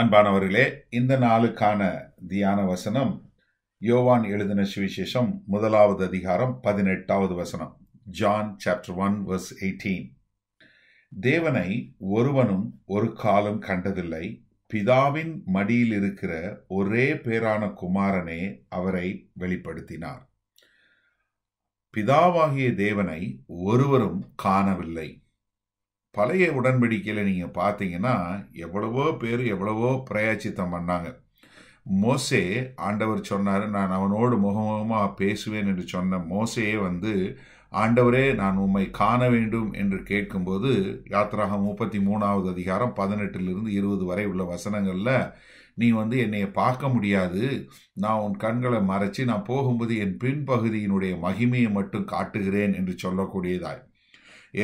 அன்பானவர்களே இந்த நாளுக்கான தியான வசனம் யோவான் எழுதின சுவிசேஷம் முதலாவது அதிகாரம் பதினெட்டாவது வசனம் John chapter one verse eighteen தேவனை ஒருவனும் ஒரு காலம் கண்டதில்லை பிதாவின் மடியில் இருக்கிற ஒரே பேரான குமாரனே அவரை வெளிப்படுத்தினார் பிதாவாகிய தேவனை ஒருவரும் காணவில்லை பழைய உடன்படிக்கையில் நீங்கள் பார்த்தீங்கன்னா எவ்வளவோ பேர் எவ்வளவோ பிரயாச்சித்தம் பண்ணாங்க மோசே ஆண்டவர் சொன்னார் நான் அவனோடு முகமுகமாக பேசுவேன் என்று சொன்ன மோசையே வந்து ஆண்டவரே நான் உம்மை காண வேண்டும் என்று கேட்கும்போது யாத்திராக முப்பத்தி மூணாவது அதிகாரம் பதினெட்டிலிருந்து இருபது வரை உள்ள வசனங்களில் நீ வந்து என்னை பார்க்க முடியாது நான் உன் கண்களை மறைச்சி நான் போகும்போது என் பின்பகுதியினுடைய மகிமையை மட்டும் காட்டுகிறேன் என்று சொல்லக்கூடியதாய்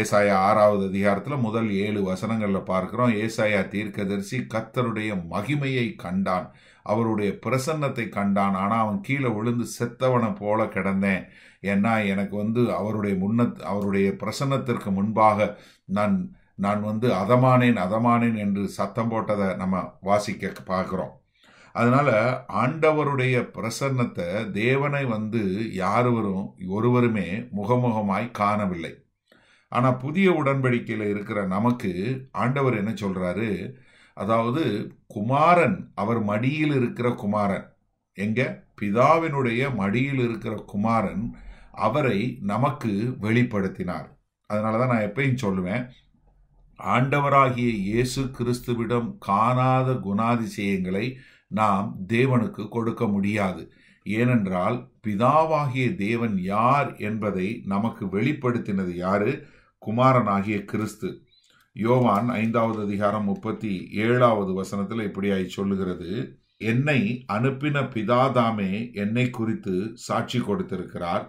ஏசாயா ஆறாவது அதிகாரத்தில் முதல் ஏழு வசனங்களில் பார்க்குறோம் ஏசாயா தீர்க்கதரிசி கத்தருடைய மகிமையை கண்டான் அவருடைய பிரசன்னத்தை கண்டான் ஆனால் அவன் கீழே விழுந்து செத்தவனை போல கிடந்தேன் ஏன்னா எனக்கு வந்து அவருடைய முன்ன அவருடைய பிரசன்னத்திற்கு முன்பாக நான் நான் வந்து அதமானேன் அதமானேன் என்று சத்தம் போட்டதை நம்ம வாசிக்க பார்க்குறோம் அதனால் ஆண்டவருடைய பிரசன்னத்தை தேவனை வந்து யாருவரும் ஒருவருமே முகமுகமாய் காணவில்லை ஆனால் புதிய உடன்படிக்கையில் இருக்கிற நமக்கு ஆண்டவர் என்ன சொல்கிறாரு அதாவது குமாரன் அவர் மடியில் இருக்கிற குமாரன் எங்க பிதாவினுடைய மடியில் இருக்கிற குமாரன் அவரை நமக்கு வெளிப்படுத்தினார் அதனால தான் நான் எப்பயும் சொல்லுவேன் ஆண்டவராகிய இயேசு கிறிஸ்துவிடம் காணாத குணாதிசயங்களை நாம் தேவனுக்கு கொடுக்க முடியாது ஏனென்றால் பிதாவாகிய தேவன் யார் என்பதை நமக்கு வெளிப்படுத்தினது யாரு குமாரனாகிய கிறிஸ்து யோவான் ஐந்தாவது அதிகாரம் முப்பத்தி ஏழாவது வசனத்தில் இப்படியாய் சொல்லுகிறது என்னை அனுப்பின பிதாதாமே என்னை குறித்து சாட்சி கொடுத்திருக்கிறார்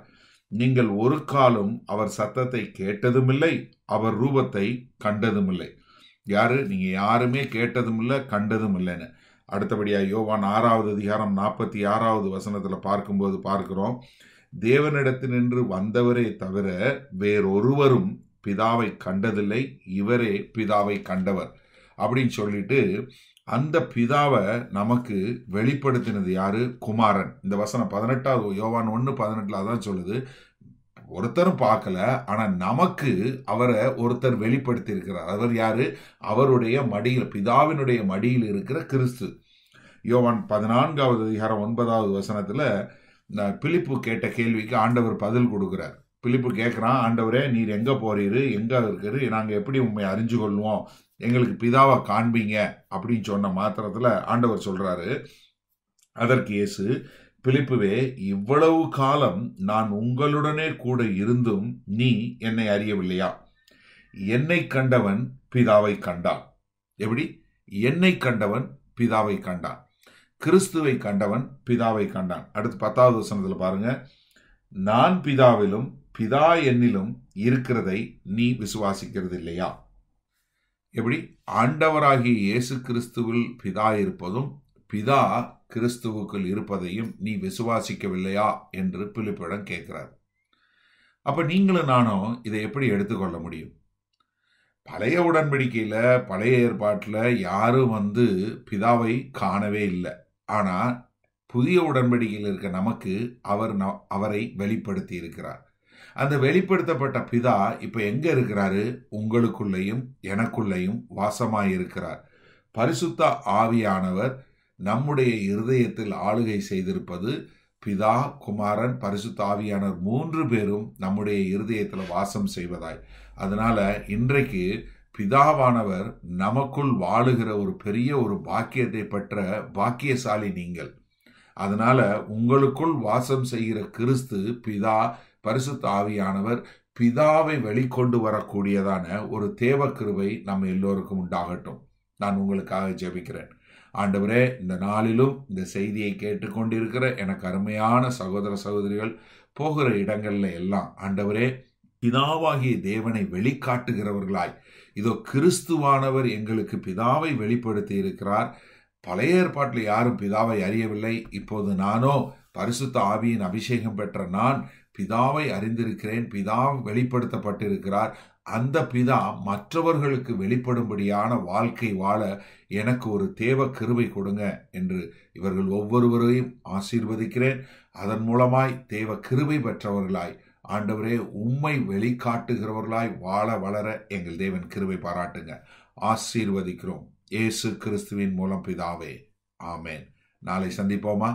நீங்கள் ஒரு காலம் அவர் சத்தத்தை கேட்டதுமில்லை அவர் ரூபத்தை கண்டதுமில்லை யாரு நீங்கள் யாருமே கேட்டதும் இல்லை கண்டதும் இல்லைன்னு அடுத்தபடியாக யோவான் ஆறாவது அதிகாரம் நாற்பத்தி ஆறாவது வசனத்தில் பார்க்கும்போது பார்க்கிறோம் தேவனிடத்தினின்று வந்தவரே தவிர வேறொருவரும் பிதாவை கண்டதில்லை இவரே பிதாவை கண்டவர் அப்படின்னு சொல்லிட்டு அந்த பிதாவை நமக்கு வெளிப்படுத்தினது யாரு குமாரன் இந்த வசனம் பதினெட்டாவது யோவான் ஒன்று பதினெட்டில் தான் சொல்லுது ஒருத்தரும் பார்க்கல ஆனால் நமக்கு அவரை ஒருத்தர் வெளிப்படுத்தி இருக்கிறார் அவர் யாரு அவருடைய மடியில் பிதாவினுடைய மடியில் இருக்கிற கிறிஸ்து யோவான் பதினான்காவது அதிகாரம் ஒன்பதாவது வசனத்தில் பிலிப்பு கேட்ட கேள்விக்கு ஆண்டவர் பதில் கொடுக்குறார் பிலிப்பு கேட்குறான் ஆண்டவரே நீர் எங்கே போகிறீர் எங்கே இருக்கிறது நாங்கள் எப்படி உண்மை அறிஞ்சு கொள்வோம் எங்களுக்கு பிதாவை காண்பீங்க அப்படின்னு சொன்ன மாத்திரத்தில் ஆண்டவர் சொல்கிறாரு அதற்கு இயேசு பிலிப்புவே இவ்வளவு காலம் நான் உங்களுடனே கூட இருந்தும் நீ என்னை அறியவில்லையா என்னை கண்டவன் பிதாவை கண்டான் எப்படி என்னை கண்டவன் பிதாவை கண்டான் கிறிஸ்துவை கண்டவன் பிதாவை கண்டான் அடுத்து பத்தாவது வசனத்தில் பாருங்க நான் பிதாவிலும் பிதா என்னிலும் இருக்கிறதை நீ விசுவாசிக்கிறது இல்லையா எப்படி ஆண்டவராகிய இயேசு கிறிஸ்துவில் பிதா இருப்பதும் பிதா கிறிஸ்துவுக்குள் இருப்பதையும் நீ விசுவாசிக்கவில்லையா என்று பிலிப்பிடம் கேட்கிறார் அப்ப நீங்களும் நானும் இதை எப்படி எடுத்துக்கொள்ள முடியும் பழைய உடன்படிக்கையில் பழைய ஏற்பாட்டில் யாரும் வந்து பிதாவை காணவே இல்லை ஆனால் புதிய உடன்படிக்கையில் இருக்க நமக்கு அவர் அவரை வெளிப்படுத்தி இருக்கிறார் அந்த வெளிப்படுத்தப்பட்ட பிதா இப்ப எங்க இருக்கிறாரு உங்களுக்குள்ளேயும் எனக்குள்ளையும் வாசமாக இருக்கிறார் பரிசுத்த ஆவியானவர் நம்முடைய இருதயத்தில் ஆளுகை செய்திருப்பது பிதா குமாரன் பரிசுத்த ஆவியானவர் மூன்று பேரும் நம்முடைய இருதயத்தில் வாசம் செய்வதாய் அதனால இன்றைக்கு பிதாவானவர் நமக்குள் வாழுகிற ஒரு பெரிய ஒரு பாக்கியத்தை பெற்ற பாக்கியசாலி நீங்கள் அதனால உங்களுக்குள் வாசம் செய்கிற கிறிஸ்து பிதா பரிசு தாவியானவர் பிதாவை வெளிக்கொண்டு வரக்கூடியதான ஒரு தேவ கிருவை நம்ம எல்லோருக்கும் உண்டாகட்டும் நான் உங்களுக்காக ஜெபிக்கிறேன் ஆண்டவரே இந்த நாளிலும் இந்த செய்தியை கேட்டுக்கொண்டிருக்கிற எனக்கு அருமையான சகோதர சகோதரிகள் போகிற இடங்கள்ல எல்லாம் ஆண்டவரே பிதாவாகிய தேவனை வெளிக்காட்டுகிறவர்களாய் இதோ கிறிஸ்துவானவர் எங்களுக்கு பிதாவை வெளிப்படுத்தி இருக்கிறார் பழைய ஏற்பாட்டில் யாரும் பிதாவை அறியவில்லை இப்போது நானோ பரிசுத்த ஆவியின் அபிஷேகம் பெற்ற நான் பிதாவை அறிந்திருக்கிறேன் பிதா வெளிப்படுத்தப்பட்டிருக்கிறார் அந்த பிதா மற்றவர்களுக்கு வெளிப்படும்படியான வாழ்க்கை வாழ எனக்கு ஒரு தேவ கிருவை கொடுங்க என்று இவர்கள் ஒவ்வொருவரையும் ஆசீர்வதிக்கிறேன் அதன் மூலமாய் தேவ கிருவை பெற்றவர்களாய் ஆண்டவரே உம்மை வெளிக்காட்டுகிறவர்களாய் வாழ வளர எங்கள் தேவன் கிருவை பாராட்டுங்க ஆசீர்வதிக்கிறோம் இயேசு கிறிஸ்துவின் மூலம் பிதாவே ஆமேன் நாளை சந்திப்போமா